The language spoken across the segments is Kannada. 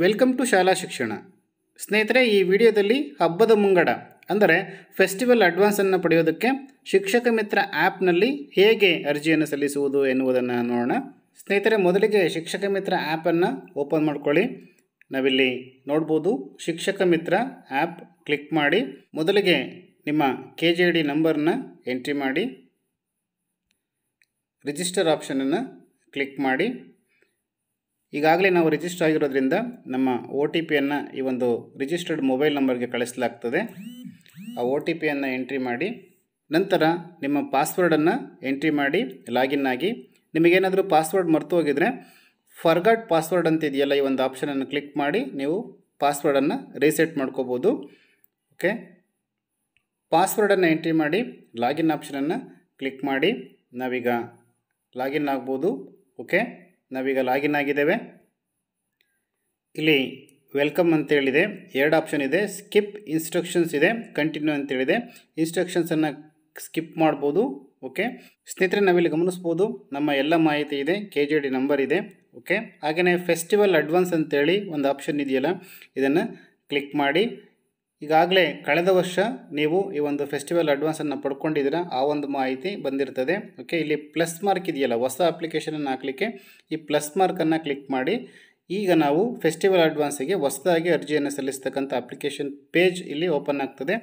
ವೆಲ್ಕಮ್ ಟು ಶಾಲಾ ಶಿಕ್ಷಣ ಸ್ನೇಹಿತರೆ ಈ ವಿಡಿಯೋದಲ್ಲಿ ಹಬ್ಬದ ಮುಂಗಡ ಅಂದರೆ ಫೆಸ್ಟಿವಲ್ ಅಡ್ವಾನ್ಸನ್ನು ಪಡೆಯೋದಕ್ಕೆ ಶಿಕ್ಷಕ ಮಿತ್ರ ಆ್ಯಪ್ನಲ್ಲಿ ಹೇಗೆ ಅರ್ಜಿಯನ್ನು ಸಲ್ಲಿಸುವುದು ಎನ್ನುವುದನ್ನು ನೋಡೋಣ ಸ್ನೇಹಿತರೆ ಮೊದಲಿಗೆ ಶಿಕ್ಷಕ ಮಿತ್ರ ಆ್ಯಪನ್ನು ಓಪನ್ ಮಾಡ್ಕೊಳ್ಳಿ ನಾವಿಲ್ಲಿ ನೋಡ್ಬೋದು ಶಿಕ್ಷಕ ಮಿತ್ರ ಆ್ಯಪ್ ಕ್ಲಿಕ್ ಮಾಡಿ ಮೊದಲಿಗೆ ನಿಮ್ಮ ಕೆ ಜೆ ಡಿ ನಂಬರ್ನ ಎಂಟ್ರಿ ಮಾಡಿ ರಿಜಿಸ್ಟರ್ ಆಪ್ಷನನ್ನು ಕ್ಲಿಕ್ ಮಾಡಿ ಈಗಾಗಲೇ ನಾವು ರಿಜಿಸ್ಟರ್ ಆಗಿರೋದ್ರಿಂದ ನಮ್ಮ ಒ ಟಿ ಪಿಯನ್ನು ಈ ಒಂದು ರಿಜಿಸ್ಟರ್ಡ್ ಮೊಬೈಲ್ ನಂಬರ್ಗೆ ಕಳಿಸಲಾಗ್ತದೆ ಆ ಒ ಟಿ ಪಿಯನ್ನು ಎಂಟ್ರಿ ಮಾಡಿ ನಂತರ ನಿಮ್ಮ ಪಾಸ್ವರ್ಡನ್ನು ಎಂಟ್ರಿ ಮಾಡಿ ಲಾಗಿನ್ ಆಗಿ ನಿಮಗೇನಾದರೂ ಪಾಸ್ವರ್ಡ್ ಮರೆತು ಹೋಗಿದರೆ ಫರ್ಗಟ್ ಪಾಸ್ವರ್ಡ್ ಅಂತ ಇದೆಯಲ್ಲ ಈ ಒಂದು ಆಪ್ಷನನ್ನು ಕ್ಲಿಕ್ ಮಾಡಿ ನೀವು ಪಾಸ್ವರ್ಡನ್ನು ರೀಸೆಟ್ ಮಾಡ್ಕೋಬೋದು ಓಕೆ ಪಾಸ್ವರ್ಡನ್ನು ಎಂಟ್ರಿ ಮಾಡಿ ಲಾಗಿನ್ ಆಪ್ಷನನ್ನು ಕ್ಲಿಕ್ ಮಾಡಿ ನಾವೀಗ ಲಾಗಿನ್ ಆಗ್ಬೋದು ಓಕೆ ನಾವೀಗ ಲಾಗಿನ್ ಆಗಿದ್ದೇವೆ ಇಲ್ಲಿ ವೆಲ್ಕಮ್ ಅಂತೇಳಿದೆ ಎರಡು ಆಪ್ಷನ್ ಇದೆ ಸ್ಕಿಪ್ ಇನ್ಸ್ಟ್ರಕ್ಷನ್ಸ್ ಇದೆ ಕಂಟಿನ್ಯೂ ಅಂತೇಳಿದೆ ಇನ್ಸ್ಟ್ರಕ್ಷನ್ಸನ್ನು ಸ್ಕಿಪ್ ಮಾಡ್ಬೋದು ಓಕೆ ಸ್ನೇಹಿತರೆ ನಾವಿಲ್ಲಿ ಗಮನಿಸ್ಬೋದು ನಮ್ಮ ಎಲ್ಲ ಮಾಹಿತಿ ಇದೆ ಕೆ ಜಿ ಡಿ ನಂಬರ್ ಇದೆ ಓಕೆ ಹಾಗೆಯೇ ಫೆಸ್ಟಿವಲ್ ಅಡ್ವಾನ್ಸ್ ಅಂತೇಳಿ ಒಂದು ಆಪ್ಷನ್ ಇದೆಯಲ್ಲ ಇದನ್ನು ಕ್ಲಿಕ್ ಮಾಡಿ ಈಗಾಗಲೇ ಕಳೆದ ವರ್ಷ ನೀವು ಈ ಒಂದು ಫೆಸ್ಟಿವಲ್ ಅಡ್ವಾನ್ಸನ್ನು ಪಡ್ಕೊಂಡಿದ್ದೀರಾ ಆ ಒಂದು ಮಾಹಿತಿ ಬಂದಿರ್ತದೆ ಓಕೆ ಇಲ್ಲಿ ಪ್ಲಸ್ ಮಾರ್ಕ್ ಇದೆಯಲ್ಲ ಹೊಸ ಅಪ್ಲಿಕೇಶನನ್ನು ಹಾಕಲಿಕ್ಕೆ ಈ ಪ್ಲಸ್ ಮಾರ್ಕನ್ನು ಕ್ಲಿಕ್ ಮಾಡಿ ಈಗ ನಾವು ಫೆಸ್ಟಿವಲ್ ಅಡ್ವಾನ್ಸಿಗೆ ಹೊಸದಾಗಿ ಅರ್ಜಿಯನ್ನು ಸಲ್ಲಿಸ್ತಕ್ಕಂಥ ಅಪ್ಲಿಕೇಶನ್ ಪೇಜ್ ಇಲ್ಲಿ ಓಪನ್ ಆಗ್ತದೆ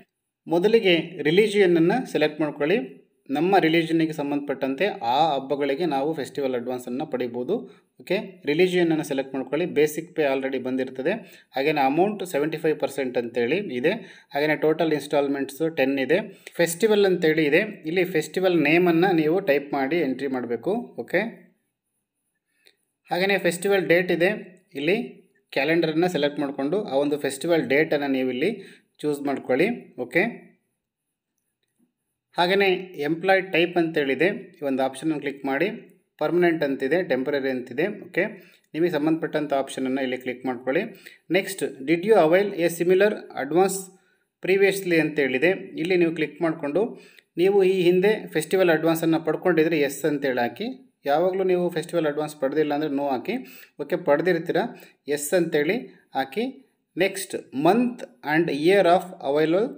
ಮೊದಲಿಗೆ ರಿಲೀಜಿಯನ್ನನ್ನು ಸೆಲೆಕ್ಟ್ ಮಾಡ್ಕೊಳ್ಳಿ ನಮ್ಮ ರಿಲಿಜನಿಗೆ ಸಂಬಂಧಪಟ್ಟಂತೆ ಆ ಹಬ್ಬಗಳಿಗೆ ನಾವು ಫೆಸ್ಟಿವಲ್ ಅಡ್ವಾನ್ಸನ್ನು ಪಡಿಬೋದು ಓಕೆ ರಿಲೀಜಿಯನ್ನನ್ನು ಸೆಲೆಕ್ಟ್ ಮಾಡ್ಕೊಳ್ಳಿ ಬೇಸಿಕ್ ಪೇ ಆಲ್ರೆಡಿ ಬಂದಿರ್ತದೆ ಹಾಗೆಯೇ ಅಮೌಂಟ್ ಸೆವೆಂಟಿ ಫೈವ್ ಪರ್ಸೆಂಟ್ ಅಂತೇಳಿ ಇದೆ ಹಾಗೆಯೇ ಟೋಟಲ್ ಇನ್ಸ್ಟಾಲ್ಮೆಂಟ್ಸು ಟೆನ್ ಇದೆ ಫೆಸ್ಟಿವಲ್ ಅಂತೇಳಿ ಇದೆ ಇಲ್ಲಿ ಫೆಸ್ಟಿವಲ್ ನೇಮನ್ನು ನೀವು ಟೈಪ್ ಮಾಡಿ ಎಂಟ್ರಿ ಮಾಡಬೇಕು ಓಕೆ ಹಾಗೆಯೇ ಫೆಸ್ಟಿವಲ್ ಡೇಟ್ ಇದೆ ಇಲ್ಲಿ ಕ್ಯಾಲೆಂಡರನ್ನು ಸೆಲೆಕ್ಟ್ ಮಾಡಿಕೊಂಡು ಆ ಒಂದು ಫೆಸ್ಟಿವಲ್ ಡೇಟನ್ನು ನೀವಿಲ್ಲಿ ಚೂಸ್ ಮಾಡ್ಕೊಳ್ಳಿ ಓಕೆ ಹಾಗೆಯೇ ಎಂಪ್ಲಾಯ್ ಟೈಪ್ ಅಂತೇಳಿದೆ ಈ ಒಂದು ಆಪ್ಷನನ್ನು ಕ್ಲಿಕ್ ಮಾಡಿ ಪರ್ಮನೆಂಟ್ ಅಂತಿದೆ ಟೆಂಪ್ರರಿ ಅಂತಿದೆ ಓಕೆ ನಿಮಗೆ ಸಂಬಂಧಪಟ್ಟಂಥ ಆಪ್ಷನನ್ನು ಇಲ್ಲಿ ಕ್ಲಿಕ್ ಮಾಡ್ಕೊಳ್ಳಿ next did you avail a similar advance previously ಅಂತೇಳಿದೆ ಇಲ್ಲಿ ನೀವು ಕ್ಲಿಕ್ ಮಾಡಿಕೊಂಡು ನೀವು ಈ ಹಿಂದೆ ಫೆಸ್ಟಿವಲ್ ಅಡ್ವಾನ್ಸನ್ನು ಪಡ್ಕೊಂಡಿದ್ರೆ ಎಸ್ ಅಂತೇಳಿ ಹಾಕಿ ಯಾವಾಗಲೂ ನೀವು ಫೆಸ್ಟಿವಲ್ ಅಡ್ವಾನ್ಸ್ ಪಡೆದಿಲ್ಲ ಅಂದರೆ ನೋ ಹಾಕಿ ಓಕೆ ಪಡೆದಿರ್ತೀರ ಎಸ್ ಅಂತೇಳಿ ಹಾಕಿ next month and year of available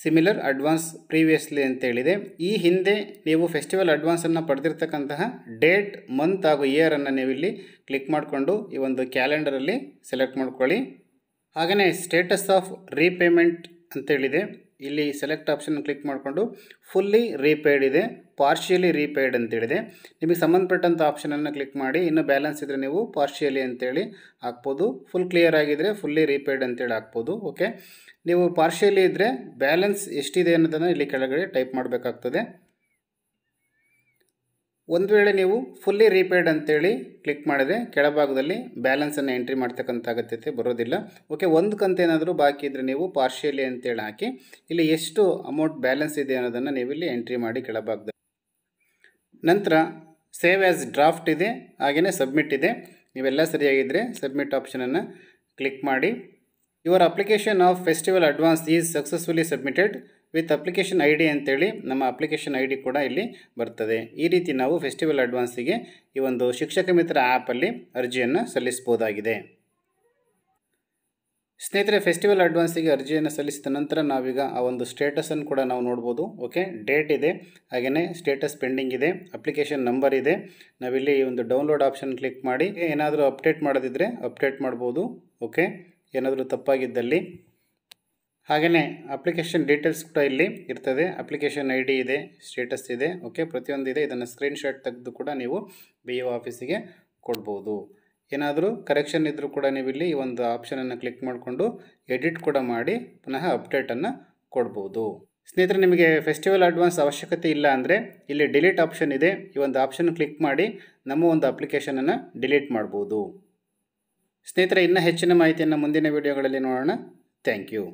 similar advance previously ಅಂತೇಳಿದೆ ಈ ಹಿಂದೆ ನೀವು ಫೆಸ್ಟಿವಲ್ ಅಡ್ವಾನ್ಸನ್ನು ಪಡೆದಿರ್ತಕ್ಕಂತಹ ಡೇಟ್ ಮಂತ್ ಹಾಗೂ ಇಯರನ್ನು ನೀವಿಲ್ಲಿ ಕ್ಲಿಕ್ ಮಾಡಿಕೊಂಡು ಈ ಒಂದು ಕ್ಯಾಲೆಂಡರಲ್ಲಿ ಸೆಲೆಕ್ಟ್ ಮಾಡ್ಕೊಳ್ಳಿ ಹಾಗೆಯೇ ಸ್ಟೇಟಸ್ ಆಫ್ ರೀಪೇಮೆಂಟ್ ಅಂತೇಳಿದೆ ಇಲ್ಲಿ ಸೆಲೆಕ್ಟ್ ಆಪ್ಷನ್ ಕ್ಲಿಕ್ ಮಾಡಿಕೊಂಡು ಫುಲ್ಲಿ ರೀಪೇಯ್ಡ್ ಇದೆ ಪಾರ್ಷಿಯಲಿ ರೀಪೇಯ್ಡ್ ಅಂತೇಳಿದೆ ನಿಮಗೆ ಸಂಬಂಧಪಟ್ಟಂಥ ಆಪ್ಷನನ್ನು ಕ್ಲಿಕ್ ಮಾಡಿ ಇನ್ನು ಬ್ಯಾಲೆನ್ಸ್ ಇದ್ದರೆ ನೀವು ಪಾರ್ಷಿಯಲಿ ಅಂತೇಳಿ ಹಾಕ್ಬೋದು ಫುಲ್ ಕ್ಲಿಯರ್ ಆಗಿದ್ದರೆ ಫುಲ್ಲಿ ರೀಪೇಯ್ಡ್ ಅಂತೇಳಿ ಹಾಕ್ಬೋದು ಓಕೆ ನೀವು ಪಾರ್ಷಿಯಲಿ ಇದ್ದರೆ ಬ್ಯಾಲೆನ್ಸ್ ಎಷ್ಟಿದೆ ಅನ್ನೋದನ್ನು ಇಲ್ಲಿ ಕೆಳಗಡೆ ಟೈಪ್ ಮಾಡಬೇಕಾಗ್ತದೆ ಒಂದು ವೇಳೆ ನೀವು ಫುಲ್ಲಿ ರೀಪೇಯ್ಡ್ ಅಂತೇಳಿ ಕ್ಲಿಕ್ ಮಾಡಿದರೆ ಕೆಳಭಾಗದಲ್ಲಿ ಬ್ಯಾಲೆನ್ಸನ್ನು ಎಂಟ್ರಿ ಮಾಡ್ತಕ್ಕಂಥ ಅಗತ್ಯತೆ ಬರೋದಿಲ್ಲ ಓಕೆ ಒಂದು ಕಂತೇನಾದರೂ ಬಾಕಿ ಇದ್ದರೆ ನೀವು ಪಾರ್ಶಿಯಲಿ ಅಂತೇಳಿ ಹಾಕಿ ಇಲ್ಲಿ ಎಷ್ಟು ಅಮೌಂಟ್ ಬ್ಯಾಲೆನ್ಸ್ ಇದೆ ಅನ್ನೋದನ್ನು ನೀವು ಇಲ್ಲಿ ಎಂಟ್ರಿ ಮಾಡಿ ಕೆಳಭಾಗದಲ್ಲಿ ನಂತರ ಸೇವ್ ಆ್ಯಸ್ ಡ್ರಾಫ್ಟ್ ಇದೆ ಹಾಗೆಯೇ ಸಬ್ಮಿಟ್ ಇದೆ ನೀವೆಲ್ಲ ಸರಿಯಾಗಿದ್ದರೆ ಸಬ್ಮಿಟ್ ಆಪ್ಷನನ್ನು ಕ್ಲಿಕ್ ಮಾಡಿ your application of festival advance is successfully submitted with application I D ಅಂತೇಳಿ ನಮ್ಮ ಅಪ್ಲಿಕೇಶನ್ ಐ ಡಿ ಕೂಡ ಇಲ್ಲಿ ಬರ್ತದೆ ಈ ರೀತಿ ನಾವು ಫೆಸ್ಟಿವಲ್ ಅಡ್ವಾನ್ಸಿಗೆ ಈ ಒಂದು ಶಿಕ್ಷಕ ಮಿತ್ರ ಆ್ಯಪಲ್ಲಿ ಅರ್ಜಿಯನ್ನು ಸಲ್ಲಿಸ್ಬೋದಾಗಿದೆ ಸ್ನೇಹಿತರೆ ಫೆಸ್ಟಿವಲ್ ಅಡ್ವಾನ್ಸಿಗೆ ಅರ್ಜಿಯನ್ನು ಸಲ್ಲಿಸಿದ ನಂತರ ನಾವೀಗ ಆ ಒಂದು ಸ್ಟೇಟಸನ್ನು ಕೂಡ ನಾವು ನೋಡ್ಬೋದು ಓಕೆ ಡೇಟ್ ಇದೆ ಹಾಗೆಯೇ ಸ್ಟೇಟಸ್ ಪೆಂಡಿಂಗ್ ಇದೆ ಅಪ್ಲಿಕೇಶನ್ ನಂಬರ್ ಇದೆ ನಾವಿಲ್ಲಿ ಈ ಒಂದು ಡೌನ್ಲೋಡ್ ಆಪ್ಷನ್ ಕ್ಲಿಕ್ ಮಾಡಿ ಏನಾದರೂ ಅಪ್ಡೇಟ್ ಮಾಡೋದಿದ್ರೆ ಅಪ್ಡೇಟ್ ಮಾಡ್ಬೋದು ಓಕೆ ಏನಾದರೂ ತಪ್ಪಾಗಿದ್ದಲ್ಲಿ ಹಾಗೆಯೇ ಅಪ್ಲಿಕೇಶನ್ ಡೀಟೇಲ್ಸ್ ಕೂಡ ಇಲ್ಲಿ ಇರ್ತದೆ ಅಪ್ಲಿಕೇಶನ್ ಐ ಡಿ ಇದೆ ಸ್ಟೇಟಸ್ ಇದೆ ಓಕೆ ಪ್ರತಿಯೊಂದು ಇದೆ ಇದನ್ನು ಸ್ಕ್ರೀನ್ಶಾಟ್ ತೆಗೆದು ಕೂಡ ನೀವು ಬಿ ಒ ಆಫೀಸಿಗೆ ಕೊಡ್ಬೋದು ಏನಾದರೂ ಕರೆಕ್ಷನ್ ಇದ್ದರೂ ಕೂಡ ನೀವು ಇಲ್ಲಿ ಈ ಒಂದು ಆಪ್ಷನನ್ನು ಕ್ಲಿಕ್ ಮಾಡಿಕೊಂಡು ಎಡಿಟ್ ಕೂಡ ಮಾಡಿ ಪುನಃ ಅಪ್ಡೇಟನ್ನು ಕೊಡ್ಬೋದು ಸ್ನೇಹಿತರೆ ನಿಮಗೆ ಫೆಸ್ಟಿವಲ್ ಅಡ್ವಾನ್ಸ್ ಅವಶ್ಯಕತೆ ಇಲ್ಲ ಅಂದರೆ ಇಲ್ಲಿ ಡಿಲೀಟ್ ಆಪ್ಷನ್ ಇದೆ ಈ ಒಂದು ಆಪ್ಷನ್ ಕ್ಲಿಕ್ ಮಾಡಿ ನಮ್ಮ ಒಂದು ಅಪ್ಲಿಕೇಶನನ್ನು ಡಿಲೀಟ್ ಮಾಡ್ಬೋದು ಸ್ನೇಹಿತರೆ ಇನ್ನೂ ಹೆಚ್ಚಿನ ಮಾಹಿತಿಯನ್ನು ಮುಂದಿನ ವೀಡಿಯೋಗಳಲ್ಲಿ ನೋಡೋಣ ಥ್ಯಾಂಕ್ ಯು